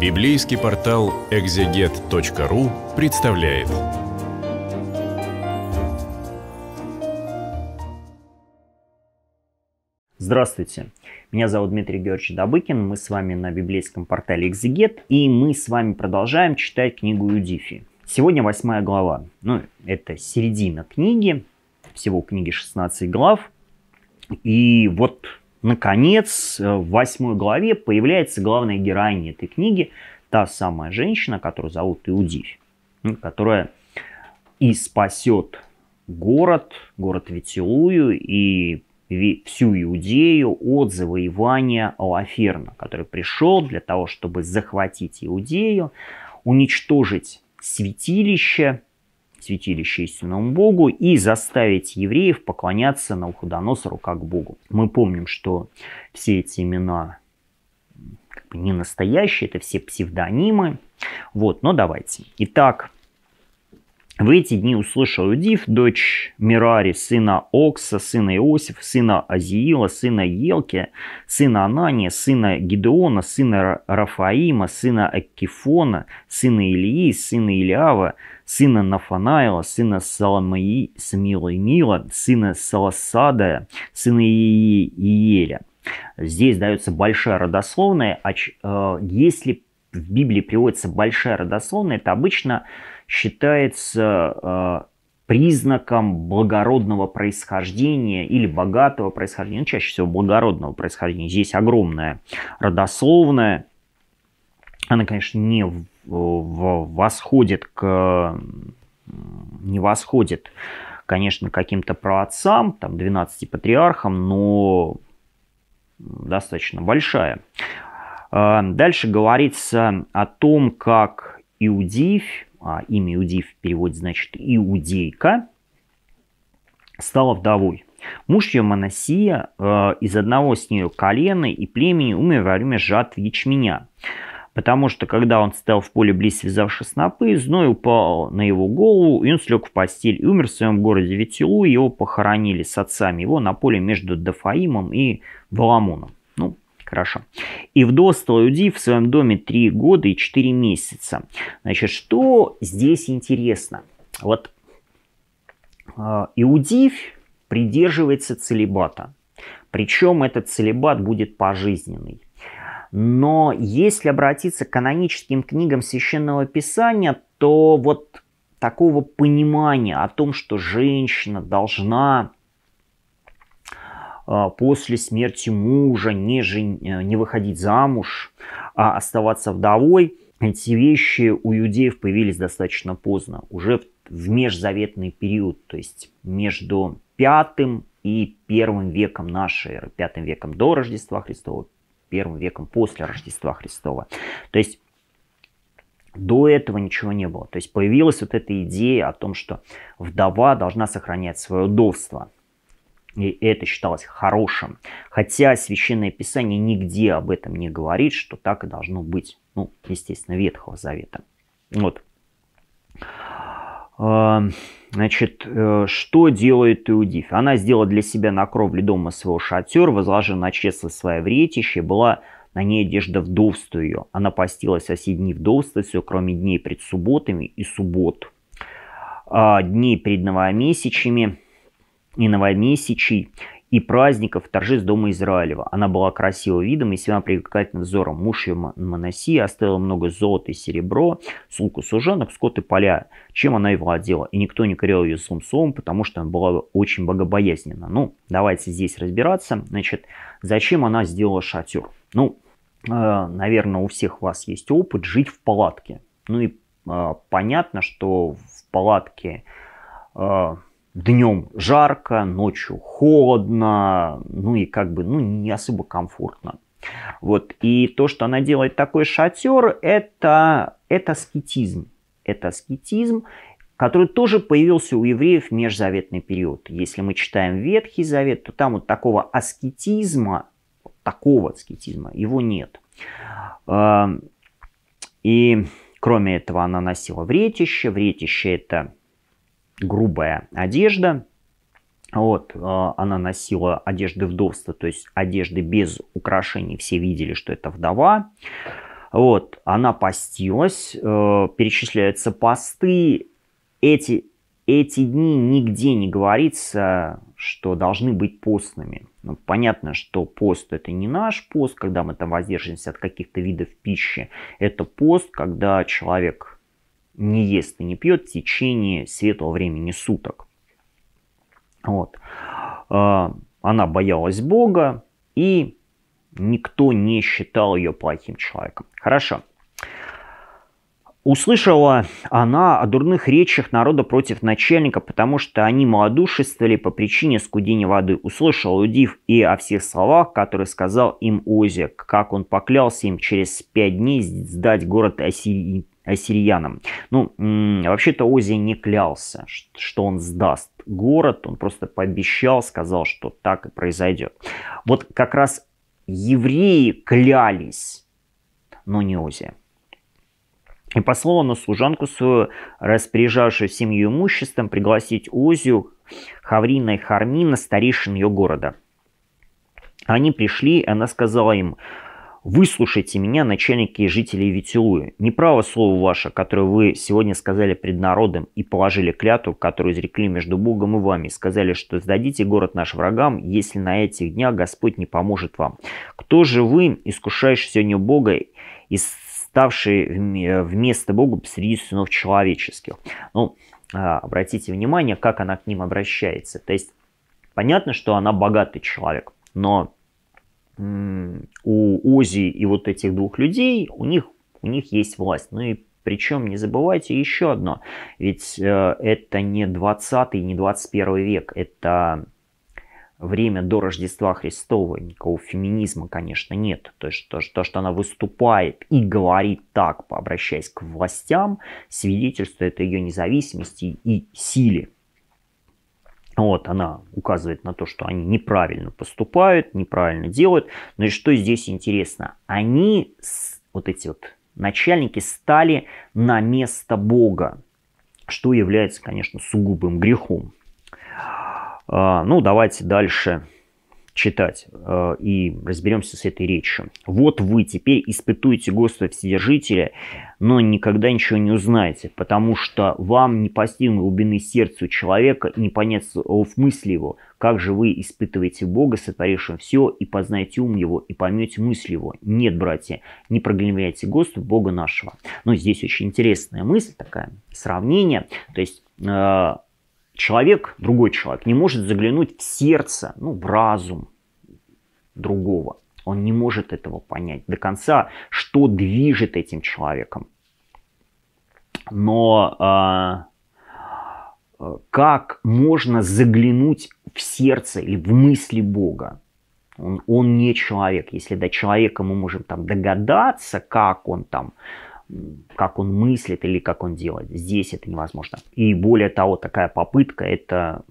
Библейский портал экзегет.ру представляет. Здравствуйте, меня зовут Дмитрий Георгиевич Добыкин, мы с вами на библейском портале Экзегет, и мы с вами продолжаем читать книгу Юдифи. Сегодня восьмая глава, ну, это середина книги, всего книги 16 глав, и вот наконец, э, в восьмой главе появляется главная героиня этой книги, та самая женщина, которую зовут Иудивь, которая и спасет город, город Ветилую и всю Иудею от завоевания Алаферна, который пришел для того, чтобы захватить Иудею, уничтожить святилище святилище истинному Богу и заставить евреев поклоняться Навуходоносору как Богу. Мы помним, что все эти имена как бы не настоящие, это все псевдонимы. Вот, но давайте. Итак, в эти дни услышал Див, дочь Мирари, сына Окса, сына Иосифа, сына Азиила, сына Елки, сына Анания, сына Гидеона, сына Рафаима, сына Акифона, сына Илии, сына Илиава, сына Нафанаила, сына Саламаи, мила, сына Саласадая, сына Иеля. Здесь дается большая родословная. А э, если в Библии приводится большая родословная, это обычно считается э, признаком благородного происхождения или богатого происхождения, ну, чаще всего благородного происхождения. Здесь огромная родословная она, конечно, не в, в, восходит к не восходит, конечно, каким-то праотцам, там 12 патриархам, но достаточно большая. А, дальше говорится о том, как Иудив, а имя Иудив в переводе значит иудейка, стала вдовой. Муж ее Манасия э, из одного с нее колена и племени умер во время жатв ячменя потому что когда он стоял в поле близ связавшей снопы, зной упал на его голову, и он слег в постель и умер в своем городе Ветилу, его похоронили с отцами его на поле между Дафаимом и Валамуном. Ну, хорошо. И вдостал людей в своем доме три года и четыре месяца. Значит, что здесь интересно? Вот э, а, Иудив придерживается целебата. Причем этот целебат будет пожизненный. Но если обратиться к каноническим книгам священного писания, то вот такого понимания о том, что женщина должна а, после смерти мужа не, жен... не выходить замуж, а оставаться вдовой, эти вещи у иудеев появились достаточно поздно, уже в межзаветный период, то есть между пятым и первым веком нашей эры, пятым веком до Рождества Христова, первым веком после Рождества Христова. То есть до этого ничего не было. То есть появилась вот эта идея о том, что вдова должна сохранять свое удовство. И это считалось хорошим. Хотя Священное Писание нигде об этом не говорит, что так и должно быть. Ну, естественно, Ветхого Завета. Вот. Эм, значит, э, что делает Иудиф? Она сделала для себя на кровле дома своего шатер, возложила на честно свое вретище, была на ней одежда вдовства ее. Она постилась о все дни вдовства все, кроме дней пред субботами и суббот. А, дней перед новомесячами и новомесячей и праздников торжеств Дома Израилева. Она была красива видом и весьма привлекательным взором. Муж ее Манасия оставил много золота и серебро, слуг и служанок, скот и поля, чем она и владела. И никто не корел ее злым словом, потому что она была очень богобоязненна. Ну, давайте здесь разбираться. Значит, зачем она сделала шатер? Ну, э, наверное, у всех вас есть опыт жить в палатке. Ну и э, понятно, что в палатке... Э, днем жарко, ночью холодно, ну и как бы ну, не особо комфортно. Вот. И то, что она делает такой шатер, это, это аскетизм. Это аскетизм, который тоже появился у евреев в межзаветный период. Если мы читаем Ветхий Завет, то там вот такого аскетизма, вот такого аскетизма, его нет. А, и кроме этого она носила вретище. Вретище – это грубая одежда. Вот, э, она носила одежды вдовства, то есть одежды без украшений. Все видели, что это вдова. Вот, она постилась, э, перечисляются посты. Эти, эти дни нигде не говорится, что должны быть постными. Ну, понятно, что пост это не наш пост, когда мы там воздерживаемся от каких-то видов пищи. Это пост, когда человек не ест и не пьет в течение светлого времени суток. Вот. А, она боялась Бога, и никто не считал ее плохим человеком. Хорошо. Услышала она о дурных речах народа против начальника, потому что они малодушествовали по причине скудения воды. Услышал Удив и о всех словах, которые сказал им Озия, как он поклялся им через пять дней сдать город Осирий ассирьянам. Ну, вообще-то Озия не клялся, что он сдаст город, он просто пообещал, сказал, что так и произойдет. Вот как раз евреи клялись, но не Озия. И послала на служанку свою, распоряжавшую семью имуществом, пригласить Озию, Хаврина и Хармина, старейшин ее города. Они пришли, и она сказала им, Выслушайте меня, начальники и жители Витилуи. Неправо слово ваше, которое вы сегодня сказали пред народом и положили клятву, которую изрекли между Богом и вами. Сказали, что сдадите город наш врагам, если на этих днях Господь не поможет вам. Кто же вы, искушаешь сегодня Бога и ставший вместо Бога среди сынов человеческих? Ну, а, обратите внимание, как она к ним обращается. То есть, понятно, что она богатый человек, но у Ози и вот этих двух людей, у них, у них есть власть. Ну и причем не забывайте еще одно, ведь э, это не 20 не 21 век, это время до Рождества Христова, никакого феминизма, конечно, нет. То, что, то, что она выступает и говорит так, обращаясь к властям, свидетельствует о ее независимости и силе. Вот она указывает на то, что они неправильно поступают, неправильно делают. Но и что здесь интересно? Они, вот эти вот начальники, стали на место Бога, что является, конечно, сугубым грехом. А, ну, давайте дальше читать э, и разберемся с этой речью. «Вот вы теперь испытуете Господа Вседержителя, но никогда ничего не узнаете, потому что вам не постигнут глубины сердца человека и не понять слов мысли его. Как же вы испытываете Бога, сотворившего все, и познаете ум его, и поймете мысль его? Нет, братья, не проглядывайте Господу Бога нашего». Но здесь очень интересная мысль такая, сравнение. То есть э, человек, другой человек, не может заглянуть в сердце, ну, в разум другого. Он не может этого понять до конца, что движет этим человеком. Но э, как можно заглянуть в сердце или в мысли Бога? Он, он не человек. Если до человека мы можем там догадаться, как он там как он мыслит или как он делает. Здесь это невозможно. И более того, такая попытка – это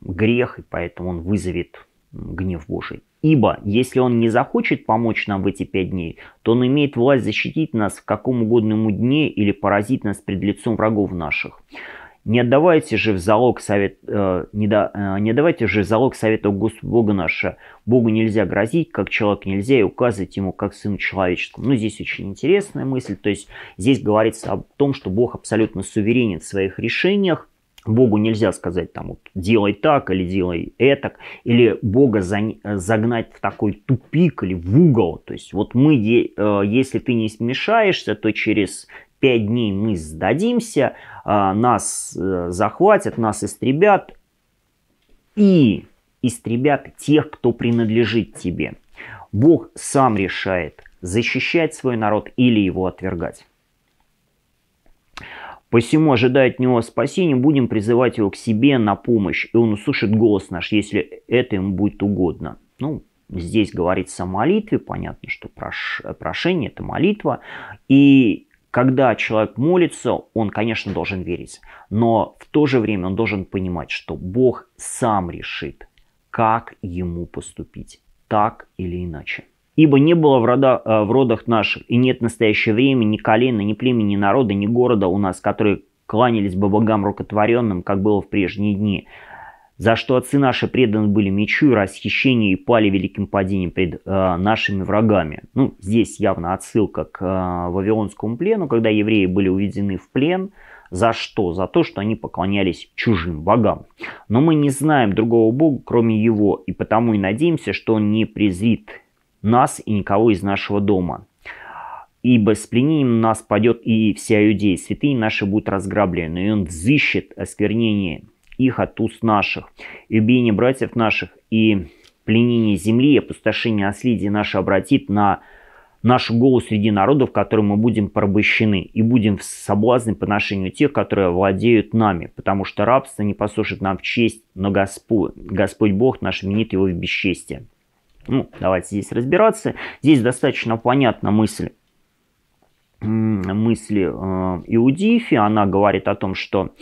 грех, и поэтому он вызовет гнев Божий. Ибо, если он не захочет помочь нам в эти пять дней, то он имеет власть защитить нас в каком угодно ему дне или поразить нас пред лицом врагов наших. Не отдавайте же в залог совет, э, не, да, э, не отдавайте же в залог совета Господа наша. Богу нельзя грозить, как человек нельзя, и указывать ему, как сыну человеческому. Ну, здесь очень интересная мысль. То есть здесь говорится о том, что Бог абсолютно суверенен в своих решениях. Богу нельзя сказать там вот, делай так или делай это, или Бога э, загнать в такой тупик или в угол. То есть вот мы, э, если ты не смешаешься, то через пять дней мы сдадимся, а, нас э, захватят, нас истребят и истребят тех, кто принадлежит тебе. Бог сам решает, защищать свой народ или его отвергать. Посему, ожидая от него спасения, будем призывать его к себе на помощь, и он услышит голос наш, если это ему будет угодно. Ну, здесь говорится о молитве, понятно, что прошение – это молитва, и когда человек молится, он, конечно, должен верить, но в то же время он должен понимать, что Бог сам решит, как ему поступить, так или иначе. Ибо не было в, рода, э, в родах наших, и нет в настоящее время ни колена, ни племени, ни народа, ни города у нас, которые кланялись бы богам рукотворенным, как было в прежние дни, за что отцы наши преданы были мечу и расхищению и пали великим падением пред э, нашими врагами. Ну, здесь явно отсылка к э, Вавилонскому плену, когда евреи были уведены в плен. За что? За то, что они поклонялись чужим богам. Но мы не знаем другого бога, кроме его, и потому и надеемся, что он не презрит нас и никого из нашего дома. Ибо с пленением нас падет и вся Иудея, святые наши будут разграблены, и он взыщет осквернение их от уст наших, и убиение братьев наших, и пленение земли, и опустошение наследия наше обратит на наш голос среди народов, которые мы будем порабощены, и будем в соблазне по отношению тех, которые владеют нами, потому что рабство не послушает нам в честь, но Господь, Господь Бог наш вменит его в бесчестие. Ну, давайте здесь разбираться. Здесь достаточно понятна мысль мысли э, Иудифи, она говорит о том, что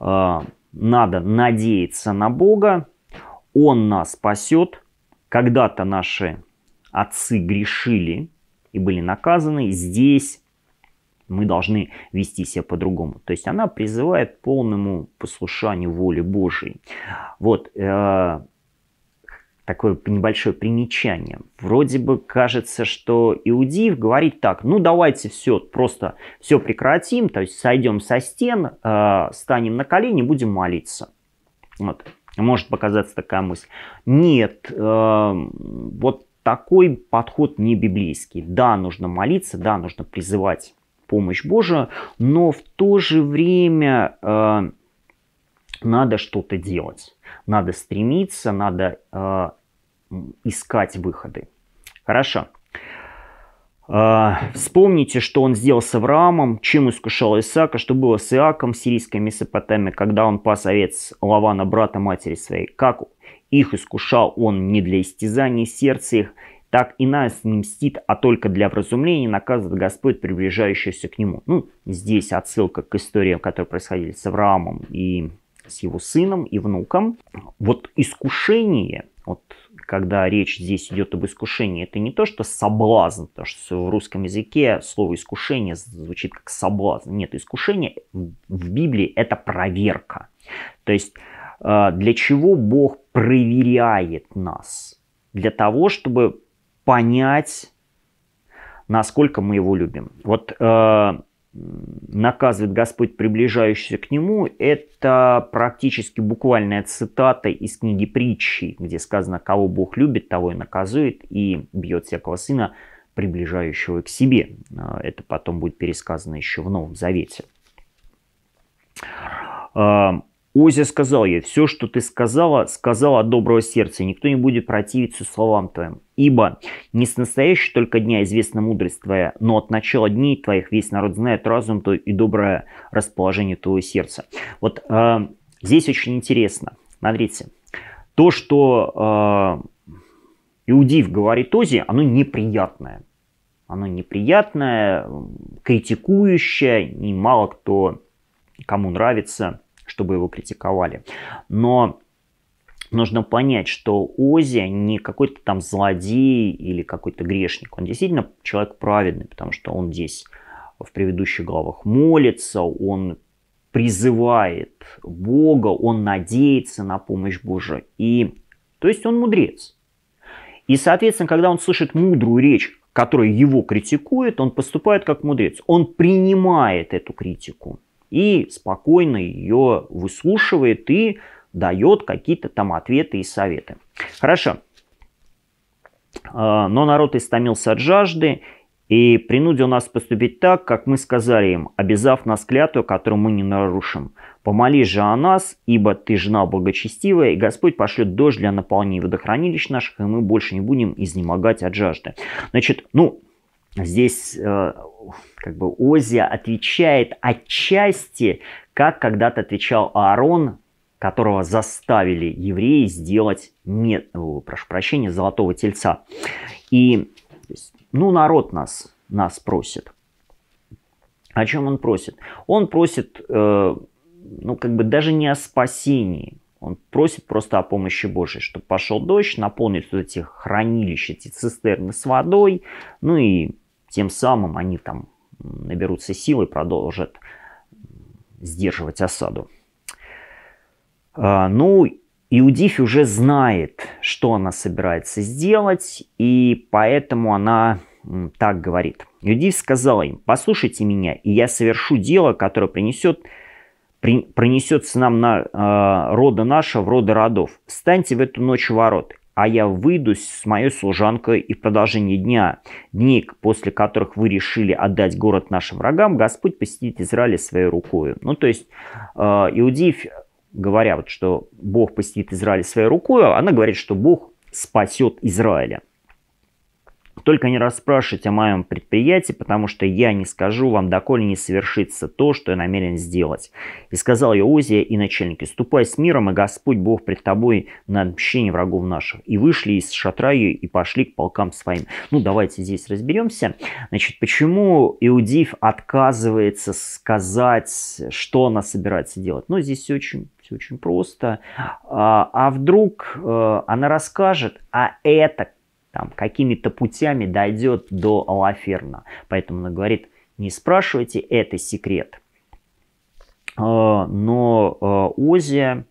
э, надо надеяться на Бога, Он нас спасет. Когда-то наши отцы грешили и были наказаны, здесь мы должны вести себя по-другому. То есть она призывает к полному послушанию воли Божией. Вот, э, такое небольшое примечание. Вроде бы кажется, что Иудиев говорит так, ну давайте все, просто все прекратим, то есть сойдем со стен, э, станем на колени, будем молиться. Вот. Может показаться такая мысль. Нет, э, вот такой подход не библейский. Да, нужно молиться, да, нужно призывать помощь Божию, но в то же время... Э, надо что-то делать, надо стремиться, надо э, искать выходы. Хорошо. Э, вспомните, что он сделал с Авраамом, чем искушал Исаака, что было с Иаком в сирийской Месопотамии, когда он пас овец Лавана, брата матери своей. Как их искушал он не для истязания сердца их, так и нас не мстит, а только для вразумления наказывает Господь, приближающийся к нему. Ну, здесь отсылка к историям, которые происходили с Авраамом и с его сыном и внуком. Вот искушение, вот когда речь здесь идет об искушении, это не то, что соблазн, потому что в русском языке слово искушение звучит как соблазн. Нет, искушение в Библии это проверка. То есть э, для чего Бог проверяет нас? Для того, чтобы понять, насколько мы его любим. Вот э, наказывает Господь приближающийся к нему, это практически буквальная цитата из книги притчи, где сказано, кого Бог любит, того и наказует, и бьет всякого сына, приближающего к себе. А, это потом будет пересказано еще в Новом Завете. А, Озя сказал ей, все, что ты сказала, сказала от доброго сердца, никто не будет противиться словам твоим. Ибо не с настоящего только дня известна мудрость твоя, но от начала дней твоих весь народ знает разум твой и доброе расположение твоего сердца. Вот э, здесь очень интересно. Смотрите, то, что э, Иудив говорит Озе, оно неприятное. Оно неприятное, критикующее, и мало кто кому нравится – чтобы его критиковали. Но нужно понять, что Ози не какой-то там злодей или какой-то грешник. Он действительно человек праведный, потому что он здесь в предыдущих главах молится, он призывает Бога, он надеется на помощь Божию. И, то есть он мудрец. И, соответственно, когда он слышит мудрую речь, которая его критикует, он поступает как мудрец. Он принимает эту критику и спокойно ее выслушивает и дает какие-то там ответы и советы. Хорошо. А, но народ истомился от жажды, и принудил нас поступить так, как мы сказали им, обязав нас клятву, которую мы не нарушим. Помоли же о нас, ибо ты жена благочестивая, и Господь пошлет дождь для наполнения водохранилищ наших, и мы больше не будем изнемогать от жажды. Значит, ну, здесь э, как бы Озия отвечает отчасти, как когда-то отвечал Аарон, которого заставили евреи сделать, мед, прошу прощения, золотого тельца. И, ну, народ нас, нас просит. О чем он просит? Он просит, э, ну, как бы даже не о спасении. Он просит просто о помощи Божьей, чтобы пошел дождь, наполнить вот эти хранилища, эти цистерны с водой, ну и тем самым они там наберутся силы и продолжат сдерживать осаду. А, ну, Иудифь уже знает, что она собирается сделать, и поэтому она так говорит. Иудифь сказала им, послушайте меня, и я совершу дело, которое принесет принесется нам на э, а, рода нашего, в роды родов. Встаньте в эту ночь ворот а я выйду с моей служанкой и в продолжении дня, дней, после которых вы решили отдать город нашим врагам, Господь посетит Израиль своей рукой. Ну, то есть, э, иудеев говоря, вот, что Бог посетит Израиль своей рукой, она говорит, что Бог спасет Израиля. Только не расспрашивайте о моем предприятии, потому что я не скажу вам, доколе не совершится то, что я намерен сделать. И сказал Иозия и начальники, ступай с миром, и Господь Бог пред тобой на отмщение врагов наших. И вышли из шатра и пошли к полкам своим. Ну, давайте здесь разберемся. Значит, почему Иудив отказывается сказать, что она собирается делать? Ну, здесь все очень все очень просто. А, а вдруг э, она расскажет, а это там, какими-то путями дойдет до Алаферна. Поэтому он говорит, не спрашивайте, это секрет. Э, но э, Ози,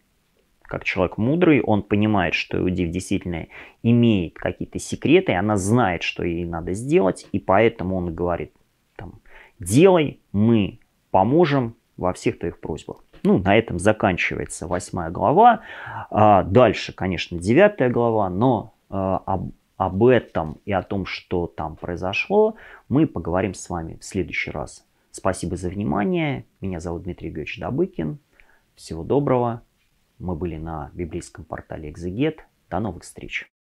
как человек мудрый, он понимает, что Иудив действительно имеет какие-то секреты, она знает, что ей надо сделать, и поэтому он говорит, там, делай, мы поможем во всех твоих просьбах. Ну, на этом заканчивается восьмая глава. А дальше, конечно, девятая глава, но э, об об этом и о том, что там произошло, мы поговорим с вами в следующий раз. Спасибо за внимание. Меня зовут Дмитрий Георгиевич Добыкин. Всего доброго. Мы были на библейском портале Экзегет. До новых встреч.